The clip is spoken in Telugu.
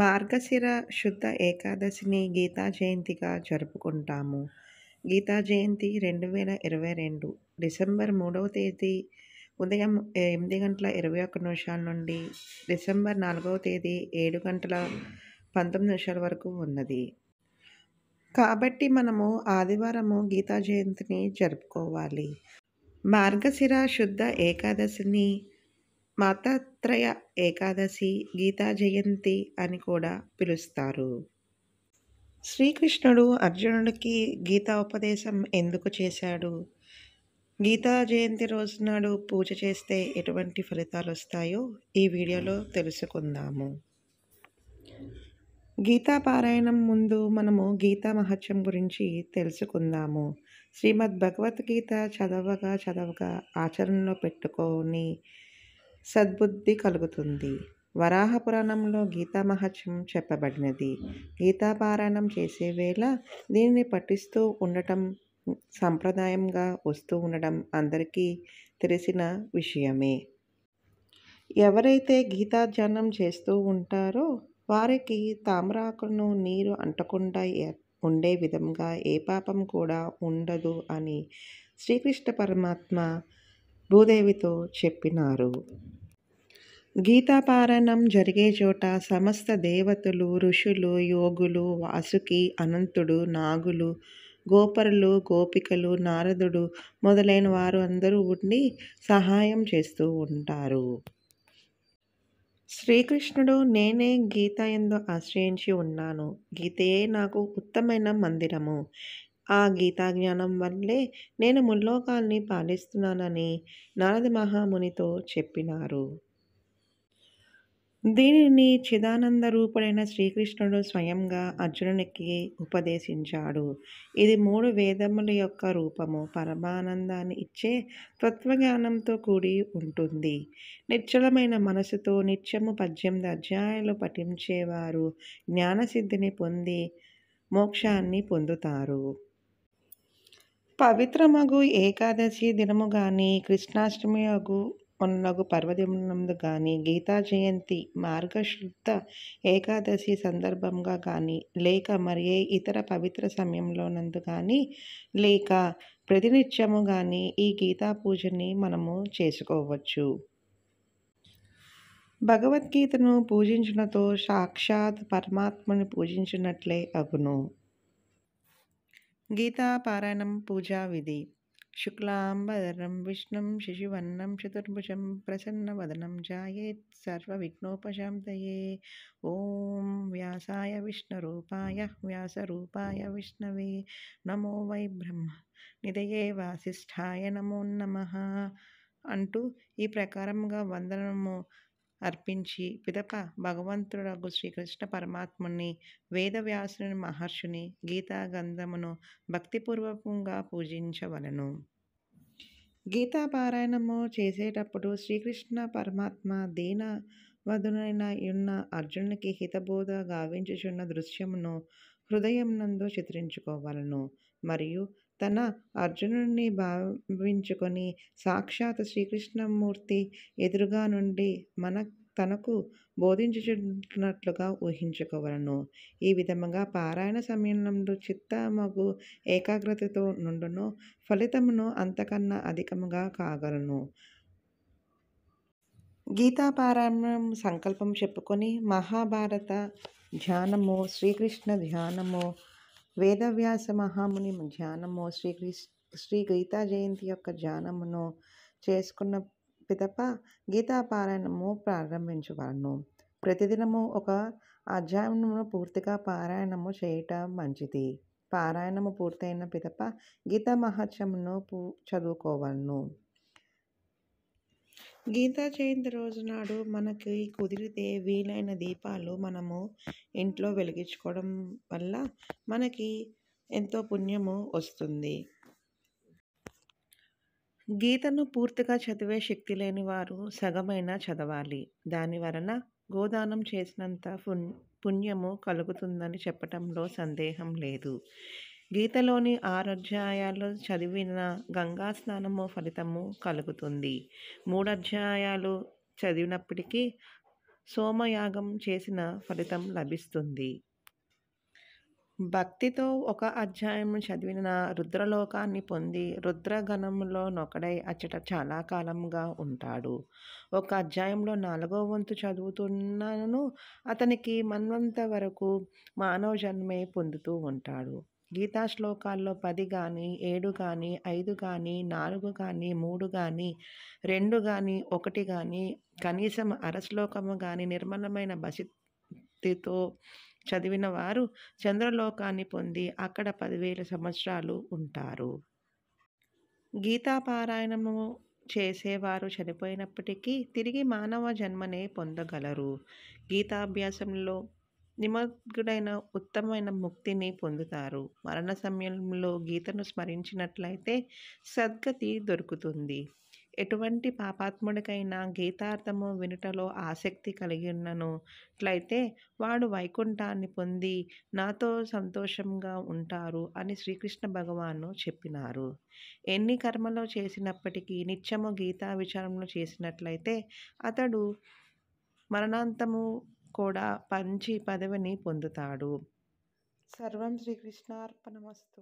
మార్గశిర శుద్ధ ఏకాదశిని గీతా జయంతిగా జరుపుకుంటాము గీతా జయంతి రెండు వేల ఇరవై రెండు డిసెంబర్ మూడవ తేదీ ఉదయం ఎనిమిది గంటల ఇరవై ఒక్క నిమిషాల నుండి డిసెంబర్ నాలుగవ తేదీ ఏడు గంటల పంతొమ్మిది నిమిషాల వరకు ఉన్నది కాబట్టి మనము ఆదివారము గీతా జయంతిని జరుపుకోవాలి మార్గశిర శుద్ధ ఏకాదశిని మాతాత్రయ ఏకాదశి గీతా జయంతి అని కూడా పిలుస్తారు శ్రీకృష్ణుడు అర్జునుడికి గీతా ఉపదేశం ఎందుకు చేశాడు గీతా జయంతి రోజునాడు పూజ చేస్తే ఎటువంటి ఫలితాలు వస్తాయో ఈ వీడియోలో తెలుసుకుందాము గీతా పారాయణం ముందు మనము గీతా మహత్యం గురించి తెలుసుకుందాము శ్రీమద్ భగవద్గీత చదవగా చదవగా ఆచరణలో పెట్టుకొని సద్బుద్ధి కలుగుతుంది వరాహ పురాణంలో గీతా మహత్యం చెప్పబడినది గీతాపారాయణం చేసే వేళ దీనిని పఠిస్తూ ఉండటం సంప్రదాయంగా వస్తూ ఉండడం అందరికీ తెలిసిన విషయమే ఎవరైతే గీతాధ్యానం చేస్తూ ఉంటారో వారికి తామరాకులను నీరు అంటకుండా ఉండే విధంగా ఏ పాపం కూడా ఉండదు అని శ్రీకృష్ణ పరమాత్మ భూదేవితో చెప్పినారు గీతాపారాయణం జరిగే చోట సమస్త దేవతలు ఋషులు యోగులు వాసుకి అనంతుడు నాగులు గోపరులు గోపికలు నారదుడు మొదలైన వారు అందరూ ఉండి సహాయం చేస్తూ ఉంటారు శ్రీకృష్ణుడు నేనే గీత ఎందు ఆశ్రయించి ఉన్నాను గీతయే నాకు ఉత్తమైన మందిరము ఆ గీతా జ్ఞానం వల్లే నేను ముల్లోకాల్ని పాలిస్తున్నానని నారద మహామునితో చెప్పినారు దీనిని చిదానంద రూపుడైన శ్రీకృష్ణుడు స్వయంగా అర్జునునికి ఉపదేశించాడు ఇది మూడు వేదముల యొక్క రూపము పరమానందాన్ని ఇచ్చే తత్వజ్ఞానంతో కూడి ఉంటుంది నిశ్చలమైన మనసుతో నిత్యము పద్దెనిమిది అధ్యాయాలు పఠించేవారు జ్ఞానసిద్ధిని పొంది మోక్షాన్ని పొందుతారు పవిత్రమగు ఏకాదశి దినము కానీ కృష్ణాష్టమి అగు ఉన్నగు పర్వదినందు కానీ గీతా జయంతి మార్గశుద్ధ ఏకాదశి సందర్భంగా కానీ లేక మరి ఏ ఇతర పవిత్ర సమయంలోనందు కానీ లేక ప్రతినిత్యము కానీ ఈ గీతా పూజని మనము చేసుకోవచ్చు భగవద్గీతను పూజించునతో సాక్షాత్ పరమాత్మను పూజించినట్లే అగును గీతాపారాయణం పూజా విధి శుక్లాంబరం విష్ణుం శిశువన్నం చతుర్భుజం ప్రసన్న వదనం జాయేత్ సర్వ విఘ్నోపశాంతయే ఓం వ్యాసాయ విష్ణురూపాయ వ్యాసరూపాయ విష్ణవే నమో వై బ్రహ్మ నిదయే వాసిష్ఠాయ నమో నమ అంటూ ఈ ప్రకారంగా వందనము అర్పించి పిదప భగవంతుడగు శ్రీకృష్ణ పరమాత్ముని వేదవ్యాసుని మహర్షిని గంధమును భక్తిపూర్వకంగా పూజించవలను గీతాపారాయణము చేసేటప్పుడు శ్రీకృష్ణ పరమాత్మ దీన వదునైన ఉన్న అర్జునునికి హితబోధ గావించుచున్న దృశ్యమును హృదయం నందు చిత్రించుకోవాలను మరియు తన అర్జునుడిని భావించుకొని సాక్షాత్ శ్రీకృష్ణమూర్తి ఎదురుగా నుండి మన తనకు బోధించుచున్నట్లుగా ఊహించుకోవలను ఈ విధముగా పారాయణ సమయంలో చిత్తమగు ఏకాగ్రతతో నుండును ఫలితమును అంతకన్నా అధికముగా కాగలను గీతాపారాయణం సంకల్పం చెప్పుకొని మహాభారత ధ్యానము శ్రీకృష్ణ ధ్యానము వేదవ్యాస మహాముని ధ్యానము శ్రీకృ శ్రీ గీతా జయంతి యొక్క ధ్యానమును చేసుకున్న పితప గీతా పారాయణము ప్రారంభించవలను ప్రతిదినము ఒక అధ్యాయమును పూర్తిగా పారాయణము చేయటం మంచిది పారాయణము పూర్తయిన పితప గీతా మహత్యమును చదువుకోవలను గీతా జయంతి రోజు నాడు మనకి కుదిరితే వీలైన దీపాలు మనము ఇంట్లో వెలిగించుకోవడం వల్ల మనకి ఎంతో పుణ్యము వస్తుంది గీతను పూర్తిగా చదివే శక్తి లేని వారు సగమైన చదవాలి దాని వలన గోదానం చేసినంత పుణ్యము కలుగుతుందని చెప్పటంలో సందేహం లేదు గీతలోని ఆరు అధ్యాయాలు చదివిన గంగా స్నానము ఫలితము కలుగుతుంది మూడు అధ్యాయాలు చదివినప్పటికీ సోమయాగం చేసిన ఫలితం లభిస్తుంది భక్తితో ఒక అధ్యాయం చదివిన రుద్రలోకాన్ని పొంది రుద్రగణంలో నొకడై అచ్చట చాలా కాలంగా ఉంటాడు ఒక అధ్యాయంలో నాలుగో వంతు చదువుతున్నాను అతనికి మన్వంత వరకు మానవ జన్మే పొందుతూ ఉంటాడు గీతా శ్లోకాల్లో పది కానీ ఏడు కానీ ఐదు కానీ నాలుగు కానీ మూడు కానీ రెండు కానీ ఒకటి కానీ కనీసం అరశ్లోకము కానీ నిర్మలమైన బసితితో చదివిన వారు చంద్రలోకాన్ని పొంది అక్కడ పదివేల సంవత్సరాలు ఉంటారు గీతాపారాయణము చేసేవారు చనిపోయినప్పటికీ తిరిగి మానవ జన్మనే పొందగలరు గీతాభ్యాసంలో నిమగ్గుడైన ఉత్తమమైన ముక్తిని పొందుతారు మరణ సమయంలో గీతను స్మరించినట్లయితే సద్గతి దొరుకుతుంది ఎటువంటి పాపాత్ముడికైనా గీతార్థము వినుటలో ఆసక్తి కలిగి ఉన్నట్లయితే వాడు వైకుంఠాన్ని పొంది నాతో సంతోషంగా ఉంటారు అని శ్రీకృష్ణ భగవాను చెప్పినారు ఎన్ని కర్మలు చేసినప్పటికీ నిత్యము గీతా విచారంలో చేసినట్లయితే అతడు మరణాంతము కూడా మంచి పదవిని పొందుతాడు సర్వం శ్రీకృష్ణార్పణమస్తు